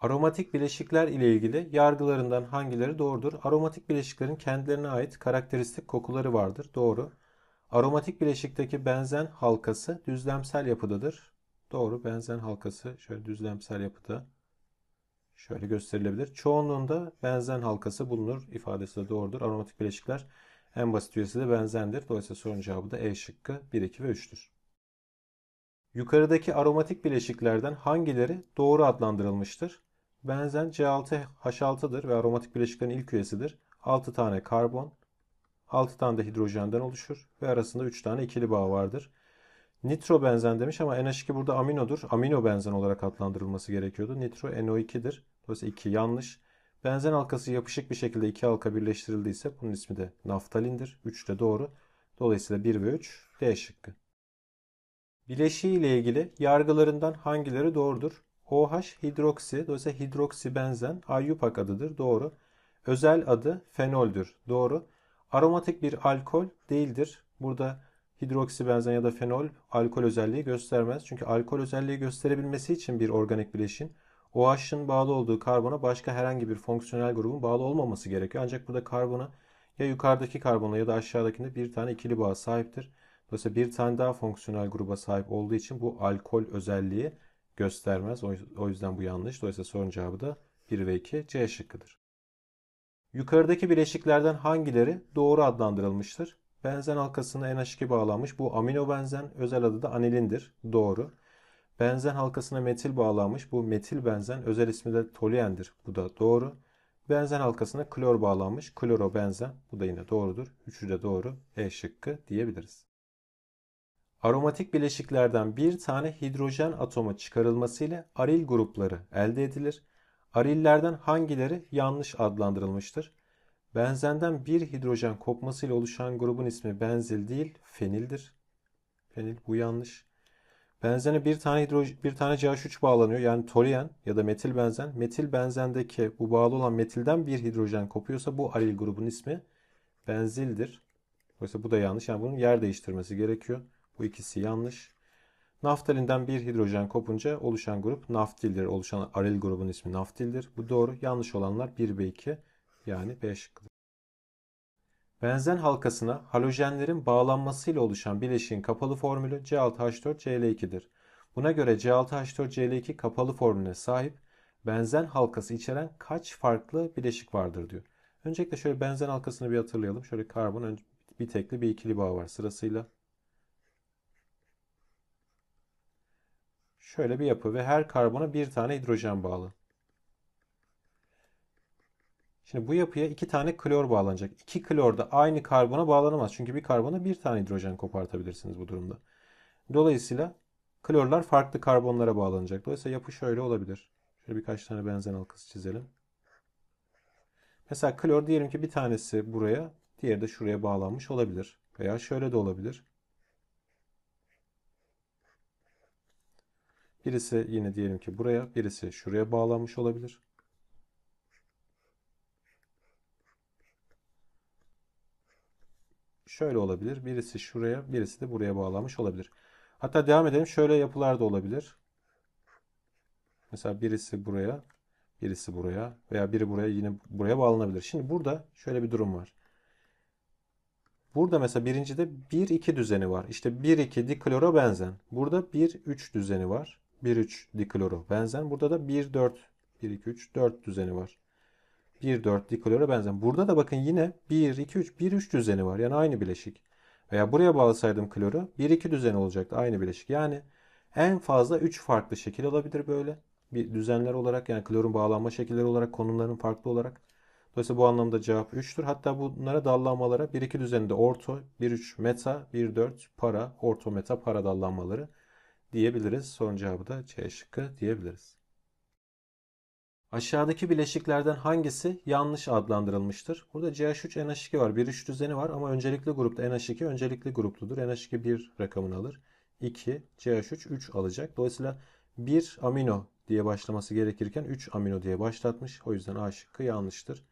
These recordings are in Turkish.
Aromatik bileşikler ile ilgili yargılarından hangileri doğrudur? Aromatik bileşiklerin kendilerine ait karakteristik kokuları vardır. Doğru. Aromatik bileşikteki benzen halkası düzlemsel yapıdadır. Doğru. Benzen halkası şöyle düzlemsel yapıda. Şöyle gösterilebilir. Çoğunluğunda benzen halkası bulunur. ifadesi de doğrudur. Aromatik bileşikler en basit üyesi de benzendir. Dolayısıyla sorunun cevabı da E şıkkı 1, 2 ve 3'tür. Yukarıdaki aromatik bileşiklerden hangileri doğru adlandırılmıştır? Benzen C6H6'dır ve aromatik bileşiklerin ilk üyesidir. 6 tane karbon, 6 tane de hidrojenden oluşur ve arasında 3 tane ikili bağ vardır. Nitro benzen demiş ama NH2 burada aminodur. Amino benzen olarak adlandırılması gerekiyordu. Nitro NO2'dir. Dolayısıyla 2 yanlış. Benzen halkası yapışık bir şekilde iki halka birleştirildiyse bunun ismi de naftalindir. 3 de doğru. Dolayısıyla 1 ve 3 D şıkkı. Bileşiği ile ilgili yargılarından hangileri doğrudur? OH hidroksi, dolayısıyla benzen, ayyupak adıdır. Doğru. Özel adı fenoldür. Doğru. Aromatik bir alkol değildir. Burada hidroksi benzen ya da fenol alkol özelliği göstermez. Çünkü alkol özelliği gösterebilmesi için bir organik bileşin OH'ın bağlı olduğu karbona başka herhangi bir fonksiyonel grubun bağlı olmaması gerekiyor. Ancak burada karbona ya yukarıdaki karbona ya da aşağıdakinde bir tane ikili bağ sahiptir. Dolayısıyla bir tane daha fonksiyonel gruba sahip olduğu için bu alkol özelliği göstermez. O yüzden bu yanlış. Dolayısıyla son cevabı da 1 ve 2 C şıkkıdır. Yukarıdaki bileşiklerden hangileri doğru adlandırılmıştır? Benzen halkasına NH2 bağlanmış. Bu amino benzen özel adı da anilindir. Doğru. Benzen halkasına metil bağlanmış. Bu metil benzen özel ismi de toluendir. Bu da doğru. Benzen halkasına klor bağlanmış. Kloro benzen. Bu da yine doğrudur. Üçü de doğru. E şıkkı diyebiliriz. Aromatik bileşiklerden bir tane hidrojen atomu çıkarılmasıyla aril grupları elde edilir. Arillerden hangileri yanlış adlandırılmıştır? Benzenden bir hidrojen kopmasıyla oluşan grubun ismi benzil değil, fenildir. Fenil bu yanlış. Benzene bir tane hidro, bir tane CH3 bağlanıyor. Yani toluen ya da metil benzen. Metil benzendeki bu bağlı olan metilden bir hidrojen kopuyorsa bu aril grubun ismi benzildir. Oysa bu da yanlış. Yani bunun yer değiştirmesi gerekiyor. Bu ikisi yanlış. Naftalinden bir hidrojen kopunca oluşan grup naftildir. Oluşan aril grubun ismi naftildir. Bu doğru. Yanlış olanlar 1 ve 2 yani B Benzen halkasına halojenlerin bağlanmasıyla oluşan bileşiğin kapalı formülü C6H4Cl2'dir. Buna göre C6H4Cl2 kapalı formülüne sahip benzen halkası içeren kaç farklı bileşik vardır diyor. Öncelikle şöyle benzen halkasını bir hatırlayalım. Şöyle karbon bir tekli bir ikili bağ var sırasıyla. Şöyle bir yapı ve her karbona bir tane hidrojen bağlı. Şimdi bu yapıya iki tane klor bağlanacak. İki klor da aynı karbona bağlanamaz. Çünkü bir karbona bir tane hidrojen kopartabilirsiniz bu durumda. Dolayısıyla klorlar farklı karbonlara bağlanacak. Dolayısıyla yapı şöyle olabilir. Şöyle birkaç tane benzen halkası çizelim. Mesela klor diyelim ki bir tanesi buraya, diğeri de şuraya bağlanmış olabilir. Veya şöyle de olabilir. Birisi yine diyelim ki buraya, birisi şuraya bağlanmış olabilir. Şöyle olabilir. Birisi şuraya, birisi de buraya bağlanmış olabilir. Hatta devam edelim. Şöyle yapılar da olabilir. Mesela birisi buraya, birisi buraya veya biri buraya yine buraya bağlanabilir. Şimdi burada şöyle bir durum var. Burada mesela birincide 1-2 düzeni var. İşte 1-2 diklora benzen. Burada 1-3 düzeni var. 1,3 dikloro benzen. Burada da 1,4 1, 2, 3, 4 düzeni var. 1, 4 diklora benzen. Burada da bakın yine 1, 2, 3, 1, 3 düzeni var. Yani aynı bileşik. Veya buraya bağlasaydım kloru 1, 2 düzeni olacaktı. Aynı bileşik. Yani en fazla 3 farklı şekil olabilir böyle. Bir düzenler olarak yani klorun bağlanma şekilleri olarak konumların farklı olarak. Dolayısıyla bu anlamda cevap 3'tür. Hatta bunlara dallanmalara 1, 2 düzeninde orto, 1, 3 meta, 1, 4 para, orto meta para dallanmaları diyebiliriz. Sorun cevabı da C şıkkı diyebiliriz. Aşağıdaki bileşiklerden hangisi yanlış adlandırılmıştır? Burada CH3 NH2 var. Bir üç düzeni var ama öncelikli grupta NH2 öncelikli grupludur. NH2 1 rakamını alır. 2 CH3 3 alacak. Dolayısıyla 1 amino diye başlaması gerekirken 3 amino diye başlatmış. O yüzden A şıkkı yanlıştır.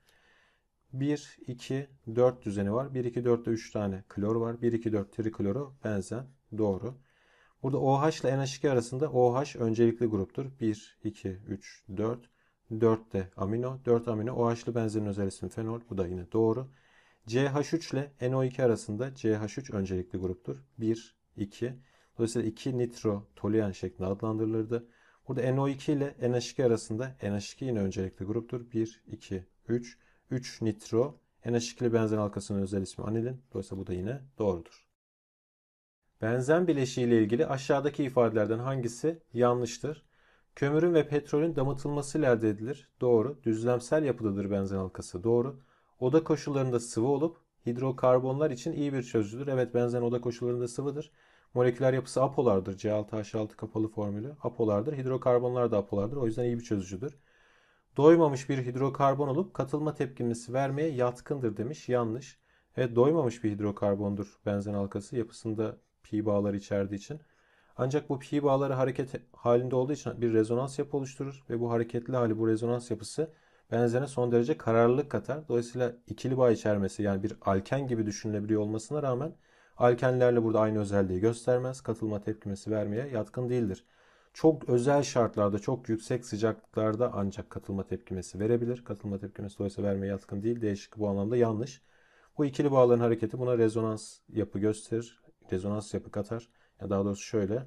1, 2, 4 düzeni var. 1, 2, 4'te 3 tane klor var. 1, 2, 4 trikloru benzen. Doğru. Burada OH ile NH2 arasında OH öncelikli gruptur. 1, 2, 3, 4. 4 de amino. 4 amino OH'lı benzerin özel ismi fenol. Bu da yine doğru. CH3 ile NO2 arasında CH3 öncelikli gruptur. 1, 2. Dolayısıyla 2 nitro toluen şeklinde adlandırılırdı. Burada NO2 ile NH2 arasında NH2 yine öncelikli gruptur. 1, 2, 3. 3 nitro NH2'li benzen halkasının özel ismi anilin. Dolayısıyla bu da yine doğrudur. Benzen bileşiği ile ilgili aşağıdaki ifadelerden hangisi yanlıştır? Kömürün ve petrolün ile elde edilir. Doğru. Düzlemsel yapıdadır benzen halkası. Doğru. Oda koşullarında sıvı olup hidrokarbonlar için iyi bir çözücüdür. Evet benzen oda koşullarında sıvıdır. Moleküler yapısı apolardır. C6H6 kapalı formülü apolardır. Hidrokarbonlar da apolardır. O yüzden iyi bir çözücüdür. Doymamış bir hidrokarbon olup katılma tepkimesi vermeye yatkındır demiş. Yanlış. Evet doymamış bir hidrokarbondur benzen halkası. Yapısında pi bağları içerdiği için. Ancak bu pi bağları hareket halinde olduğu için bir rezonans yapı oluşturur ve bu hareketli hali bu rezonans yapısı benzerine son derece kararlılık katar. Dolayısıyla ikili bağ içermesi yani bir alken gibi düşünülebiliyor olmasına rağmen alkenlerle burada aynı özelliği göstermez. Katılma tepkimesi vermeye yatkın değildir. Çok özel şartlarda, çok yüksek sıcaklıklarda ancak katılma tepkimesi verebilir. Katılma tepkimesi dolayısıyla vermeye yatkın değil. Değişik bu anlamda yanlış. Bu ikili bağların hareketi buna rezonans yapı gösterir rezonans yapı katar. Ya daha doğrusu şöyle.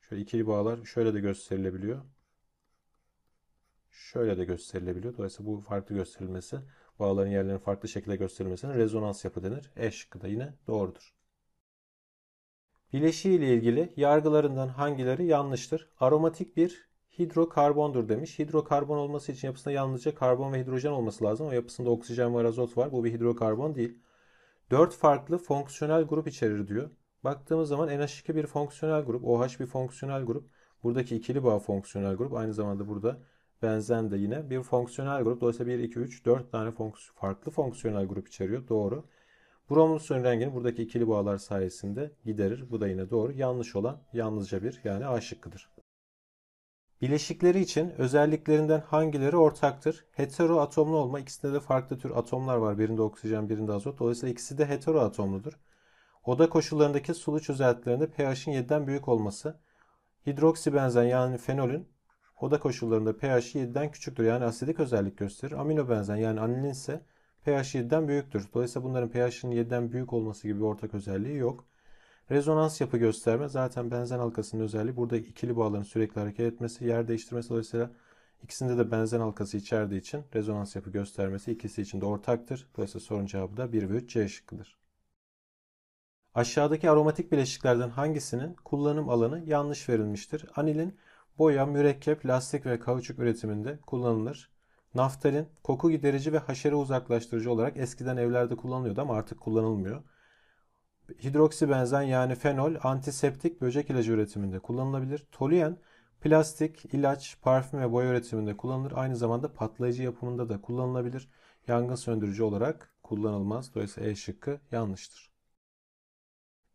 Şöyle ikili bağlar şöyle de gösterilebiliyor. Şöyle de gösterilebiliyor. Dolayısıyla bu farklı gösterilmesi, bağların yerlerinin farklı şekilde gösterilmesine rezonans yapı denir. E şıkkı da yine doğrudur. Bileşiği ile ilgili yargılarından hangileri yanlıştır? Aromatik bir hidrokarbondur demiş. Hidrokarbon olması için yapısında yalnızca karbon ve hidrojen olması lazım. O yapısında oksijen ve azot var. Bu bir hidrokarbon değil. 4 farklı fonksiyonel grup içerir diyor. Baktığımız zaman NH2 bir fonksiyonel grup, OH bir fonksiyonel grup. Buradaki ikili bağ fonksiyonel grup aynı zamanda burada benzen de yine bir fonksiyonel grup. Dolayısıyla 1, 2, 3, 4 tane fonks farklı fonksiyonel grup içeriyor. Doğru. Bromun rengini buradaki ikili bağlar sayesinde giderir. Bu da yine doğru. Yanlış olan yalnızca bir yani A şıkkıdır. Bileşikleri için özelliklerinden hangileri ortaktır? Hetero atomlu olma. ikisinde de farklı tür atomlar var. Birinde oksijen, birinde azot. Dolayısıyla ikisi de hetero atomludur. Oda koşullarındaki sulu çözeltilerinde pH'in 7'den büyük olması. Hidroksi benzen, yani fenolün oda koşullarında pH 7'den küçüktür. Yani asidik özellik gösterir. Amino benzen, yani anilin ise pH 7'den büyüktür. Dolayısıyla bunların pH'in 7'den büyük olması gibi bir ortak özelliği yok. Rezonans yapı gösterme zaten benzen halkasının özelliği burada ikili bağların sürekli hareket etmesi, yer değiştirmesi dolayısıyla ikisinde de benzen halkası içerdiği için rezonans yapı göstermesi ikisi için de ortaktır. Dolayısıyla sorun cevabı da 1 ve 3 C şıkkıdır. Aşağıdaki aromatik bileşiklerden hangisinin kullanım alanı yanlış verilmiştir? Anilin boya, mürekkep, lastik ve kauçuk üretiminde kullanılır. Naftalin koku giderici ve haşere uzaklaştırıcı olarak eskiden evlerde kullanılıyordu ama artık kullanılmıyor hidroksibenzen yani fenol antiseptik böcek ilacı üretiminde kullanılabilir. Toluen plastik, ilaç, parfüm ve boya üretiminde kullanılır. Aynı zamanda patlayıcı yapımında da kullanılabilir. Yangın söndürücü olarak kullanılmaz. Dolayısıyla E şıkkı yanlıştır.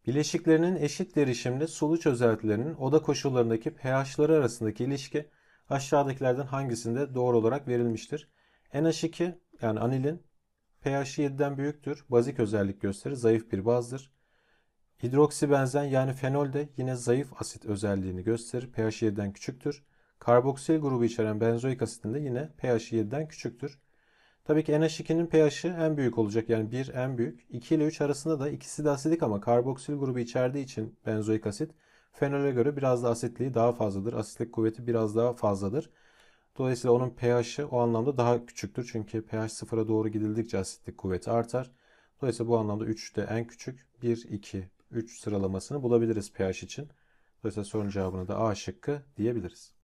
Bileşiklerinin eşit derişimli sulu çözeltilerinin oda koşullarındaki pH'ları arasındaki ilişki aşağıdakilerden hangisinde doğru olarak verilmiştir? NH2 yani anilin pH 7'den büyüktür. Bazik özellik gösterir. Zayıf bir bazdır. Hidroksibenzen yani fenol de yine zayıf asit özelliğini gösterir. pH 7'den küçüktür. Karboksil grubu içeren benzoik asitin de yine pH 7'den küçüktür. Tabii ki NH2'nin pH'i en büyük olacak yani 1 en büyük. 2 ile 3 arasında da ikisi de asidik ama karboksil grubu içerdiği için benzoik asit fenole göre biraz da asitliği daha fazladır. Asitlik kuvveti biraz daha fazladır. Dolayısıyla onun pH'i o anlamda daha küçüktür. Çünkü pH sıfıra doğru gidildikçe asitlik kuvveti artar. Dolayısıyla bu anlamda 3 de en küçük. 1, 2, 3 sıralamasını bulabiliriz pH için. Dolayısıyla sorunun cevabını da A şıkkı diyebiliriz.